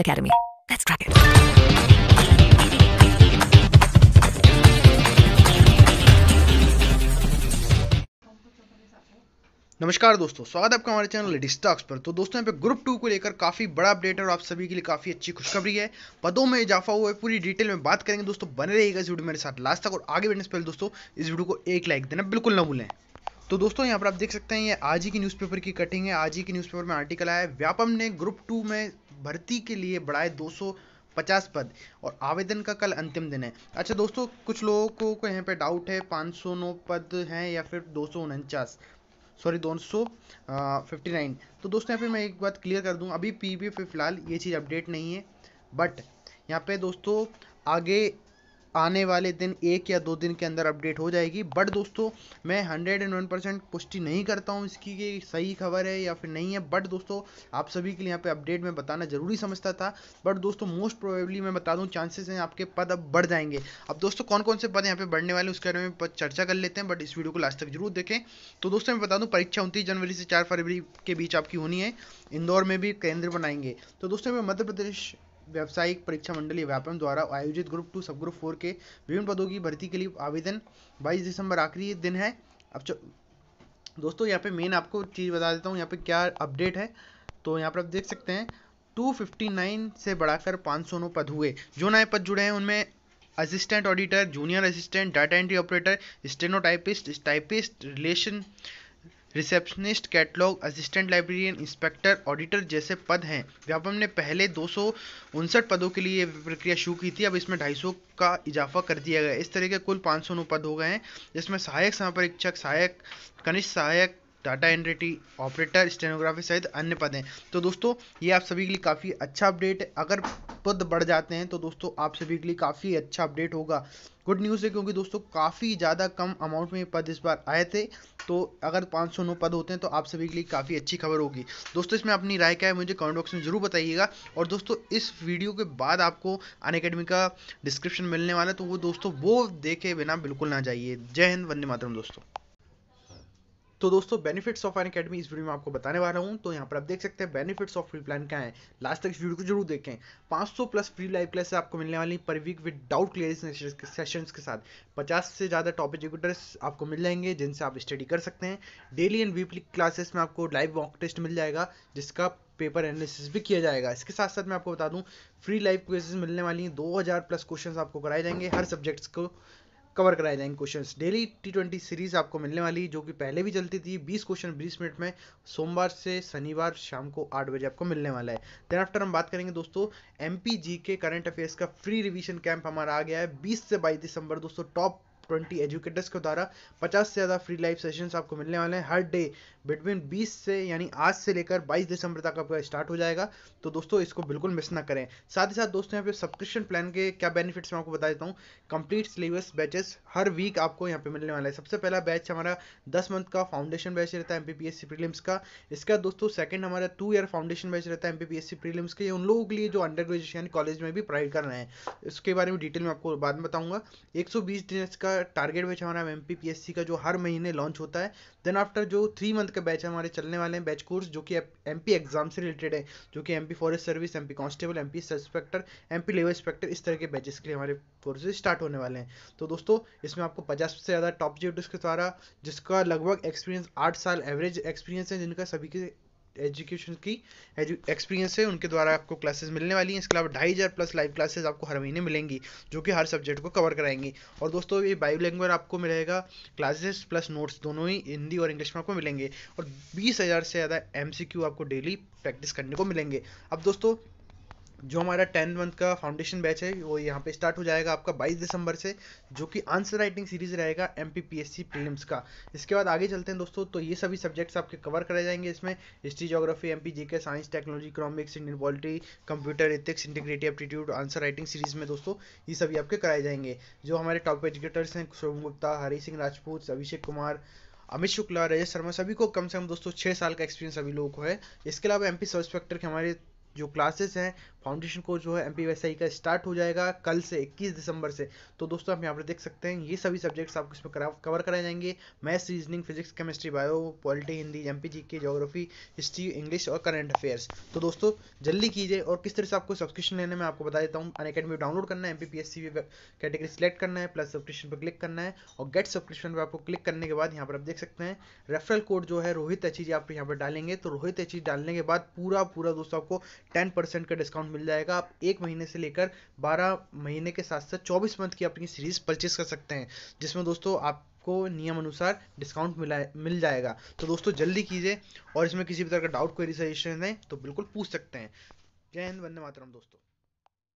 Academy. Let's crack it. नमस्कार दोस्तों स्वागत है आपका हमारे चैनल लेडीज स्टॉक्स पर तो दोस्तों यहाँ पे ग्रुप टू को लेकर काफ़ी बड़ा अपडेट है और आप सभी के लिए काफ़ी अच्छी खुशखबरी है पदों में इजाफा हुआ है पूरी डिटेल में बात करेंगे दोस्तों बने रहिएगा इस वीडियो मेरे साथ लास्ट तक और आगे बढ़ने से पहले दोस्तों इस वीडियो को एक लाइक देना बिल्कुल ना भूलें तो दोस्तों यहाँ पर आप देख सकते हैं ये आज ही की न्यूज़पेपर की कटिंग है आज ही की न्यूज़पेपर में आर्टिकल आया है व्यापम ने ग्रुप टू में भर्ती के लिए बढ़ाए 250 पद और आवेदन का कल अंतिम दिन है अच्छा दोस्तों कुछ लोगों को, को यहाँ पे डाउट है पाँच पद हैं या फिर दो सॉरी दो सौ फिफ्टी नाइन तो दोस्तों यहाँ पर मैं एक बात क्लियर कर दूँ अभी पी पे फिलहाल ये चीज़ अपडेट नहीं है बट यहाँ पे दोस्तों आगे आने वाले दिन एक या दो दिन के अंदर अपडेट हो जाएगी बट दोस्तों मैं हंड्रेड एंड वन परसेंट पुष्टि नहीं करता हूँ इसकी कि सही खबर है या फिर नहीं है बट दोस्तों आप सभी के लिए यहाँ पे अपडेट में बताना जरूरी समझता था बट दोस्तों मोस्ट प्रोबेबली मैं बता दूँ चांसेस हैं आपके पद अब बढ़ जाएंगे अब दोस्तों कौन कौन से पद यहाँ पे बढ़ने वाले उसके बारे में चर्चा कर लेते हैं बट इस वीडियो को लास्ट तक जरूर देखें तो दोस्तों मैं बता दूँ परीक्षा उनतीस जनवरी से चार फरवरी के बीच आपकी होनी है इंदौर में भी केंद्र बनाएंगे तो दोस्तों मैं मध्य प्रदेश व्यावसायिक परीक्षा मंडली व्यापम द्वारा आयोजित ग्रुप टू सब ग्रुप फोर के विभिन्न पदों की भर्ती के लिए आवेदन 22 दिसंबर आखिरी दिन है अब दोस्तों यहाँ पे मेन आपको चीज़ बता देता हूँ यहाँ पे क्या अपडेट है तो यहाँ पर आप देख सकते हैं 259 से बढ़ाकर पाँच सौ नौ पद हुए जो नए पद जुड़े हैं उनमें assistant auditor junior assistant data entry operator stenotypist typist relation receptionist catalogue assistant librarian inspector auditor जैसे पद हैं व्यापम ने पहले दो पदों के लिए प्रक्रिया शुरू की थी अब इसमें ढाई का इजाफा कर दिया गया इस तरह के कुल पाँच सौ पद हो गए हैं जिसमें सहायक समापरीक्षक सहायक कनिष्ठ सहायक डाटा एंट्रिटी ऑपरेटर स्टेनोग्राफी सहित अन्य पद हैं तो दोस्तों ये आप सभी के लिए काफ़ी अच्छा अपडेट है अगर पद बढ़ जाते हैं तो दोस्तों आप सभी के लिए काफ़ी अच्छा अपडेट होगा गुड न्यूज़ है क्योंकि दोस्तों काफ़ी ज़्यादा कम अमाउंट में पद इस बार आए थे तो अगर नौ पद होते हैं तो आप सभी के लिए काफ़ी अच्छी खबर होगी दोस्तों इसमें अपनी राय क्या है मुझे कमेंट बॉक्स में ज़रूर बताइएगा और दोस्तों इस वीडियो के बाद आपको अन का डिस्क्रिप्शन मिलने वाला है तो वो दोस्तों वो देखे बिना बिल्कुल ना जाइए जय हिंद वंदे मातरम दोस्तों तो दोस्तों बेनिफिट्स ऑफ एन अकेडमी इस वीडियो में आपको बताने वाला हूँ तो यहाँ पर आप देख सकते हैं बेनिफिट्स ऑफ फ्री प्लान क्या है लास्ट तक इस वीडियो को जरूर देखें 500 प्लस फ्री लाइव क्लास आपको मिलने वाली per week with doubt clear sessions के साथ 50 से ज़्यादा टॉप एजुकेटर्स आपको मिल जाएंगे जिनसे आप स्टडी कर सकते हैं डेली एंड वीकली क्लासेस में आपको लाइव वॉक टेस्ट मिल जाएगा जिसका पेपर एनालिसिस भी किया जाएगा इसके साथ साथ मैं आपको बता दूं फ्री लाइव क्वेश्चन मिलने वाली हैं 2000 प्लस क्वेश्चंस आपको कराए जाएंगे हर सब्जेक्ट्स को कवर कराए जाएंगे questions daily T twenty series आपको मिलने वाली जो कि पहले भी चलती थी 20 क्वेश्चन 20 मिनट में सोमवार से शनिवार शाम को आठ बजे आपको मिलने वाला है देन आफ्टर हम बात करेंगे दोस्तों एम के करंट अफेयर्स का फ्री रिविजन कैंप हमारा आ गया है बीस से बाईस दिसंबर दोस्तों टॉप ट्वेंटी एजुकेटर्स के द्वारा पचास से ज़्यादा फ्री लाइव सेशन आपको मिलने वाले हैं हर डे बिटवीन बीस से यानी आज से लेकर बाईस दिसंबर तक आपका स्टार्ट हो जाएगा तो दोस्तों इसको बिल्कुल मिस ना करें साथ ही साथ दोस्तों यहाँ पे सब्सक्रिप्शन प्लान के क्या बेनिफिट्स मैं आपको बता देता हूँ कंप्लीट सिलेबस बैचेस हर वीक आपको यहाँ पे मिलने वाला है सबसे पहला बैच हमारा दस मंथ का फाउंडेशन बैच रहता है एमपीपीएससी प्रीलिम्स का इसका दोस्तों सेकंड हमारा टू ईयर फाउंडेशन बैच रहता है एमपीपीएससी प्रीलिम्स के ये उन लोगों के लिए जो अंडर ग्रेजुएशन कॉलेज में भी पढ़ाई कर रहे हैं इसके बारे में डिटेल में आपको बाद में बताऊंगा एक सौ का टारगेट बैच हमारा एम पी का जो हर महीने लॉन्च होता है देन आफ्टर जो थ्री मंथ का बैच हमारे चलने वाले हैं बैच कोर्स जो कि एम पी एग्जाम से रिलेटेड है जो कि M P forest service M P constable M P sub inspector M P level inspector इस तरह के बैचेस के लिए हमारे कोर्सेज स्टार्ट होने वाले हैं तो दोस्तों इसमें आपको पचास से ज़्यादा टॉप जेटर्स के द्वारा जिसका लगभग एक्सपीरियंस आठ साल एवरेज एक्सपीरियंस है जिनका सभी के एजुकेशन की एक्सपीरियंस है उनके द्वारा आपको क्लासेस मिलने वाली हैं इसके अलावा ढाई हज़ार प्लस लाइव क्लासेस आपको हर महीने मिलेंगी जो कि हर सब्जेक्ट को कवर कराएंगी और दोस्तों ये बायो लैंग्वेज आपको मिलेगा क्लासेस प्लस नोट्स दोनों ही हिंदी और इंग्लिश में आपको मिलेंगे और बीस हज़ार से ज़्यादा एम आपको डेली प्रैक्टिस करने को मिलेंगे अब दोस्तों जो हमारा टेंथ मंथ का फाउंडेशन बैच है वो यहाँ पे स्टार्ट हो जाएगा आपका 22 दिसंबर से जो कि आंसर राइटिंग सीरीज रहेगा M P P S C prelims का इसके बाद आगे चलते हैं दोस्तों तो ये सभी सब्जेक्ट्स आपके कवर कराए जाएंगे इसमें history geography M P G K science technology economics Indian polity computer ethics integrative aptitude answer writing series में दोस्तों ये सभी आपके कराए जाएंगे जो हमारे टॉप एजुकेटर्स हैं शुभम गुप्ता हरी सिंह राजपूत अभिषेक कुमार अमित शुक्ला रजत शर्मा सभी को कम से कम दोस्तों छः साल का एक्सपीरियंस सभी लोगों को है इसके अलावा एमपी सब फैक्टर के हमारे जो क्लासेस हैं फाउंडेशन कोर्स जो है एम पी का स्टार्ट हो जाएगा कल से 21 दिसंबर से तो दोस्तों आप यहाँ पर देख सकते हैं ये सभी सब्जेक्ट्स आपको इसमें कवर कराए जाएंगे maths reasoning physics chemistry bio polity Hindi M P G K geography history English और करंट अफेयर्स तो दोस्तों जल्दी कीजिए और किस तरह से आपको सब्सक्रिप्शन लेने में आपको बता देता हूँ अन अकेडमी डाउनलोड करना है एम पी कैटेगरी सेलेक्ट करना है प्लस सब्सक्रिप्शन पर क्लिक करना है और गेट सब्सक्रिप्शन पर आपको क्लिक करने के बाद यहाँ पर आप देख सकते हैं रेफरल कोड जो है रोहित अची e आप यहाँ पर डालेंगे तो रोहित अची e डालने के बाद पूरा पूरा दोस्तों आपको टेन परसेंट का डिस्काउंट मिल जाएगा आप एक महीने से लेकर बारह महीने के साथ साथ चौबीस मंथ की अपनी सीरीज परचेज कर सकते हैं जिसमें दोस्तों आप आपको नियम अनुसार डिस्काउंट मिला मिल जाएगा तो दोस्तों जल्दी कीजिए और इसमें किसी भी तरह का डाउट कोई सजेशन है तो बिल्कुल पूछ सकते हैं जय हिंद वंदे मातरम दोस्तों